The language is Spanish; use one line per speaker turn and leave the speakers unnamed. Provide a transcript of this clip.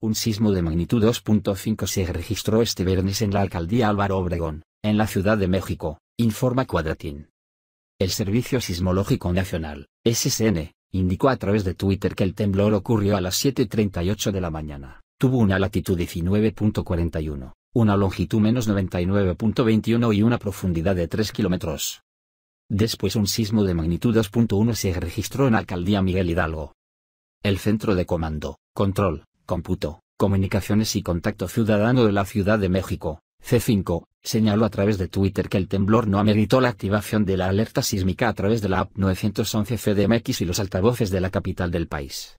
Un sismo de magnitud 2.5 se registró este viernes en la alcaldía Álvaro Obregón, en la Ciudad de México, informa Cuadratín. El Servicio Sismológico Nacional, SSN, indicó a través de Twitter que el temblor ocurrió a las 7.38 de la mañana. Tuvo una latitud 19.41, una longitud menos 99.21 y una profundidad de 3 kilómetros. Después un sismo de magnitud 2.1 se registró en Alcaldía Miguel Hidalgo. El Centro de Comando, Control Cómputo, Comunicaciones y Contacto Ciudadano de la Ciudad de México, C5, señaló a través de Twitter que el temblor no ameritó la activación de la alerta sísmica a través de la app 911 CDMX y los altavoces de la capital del país.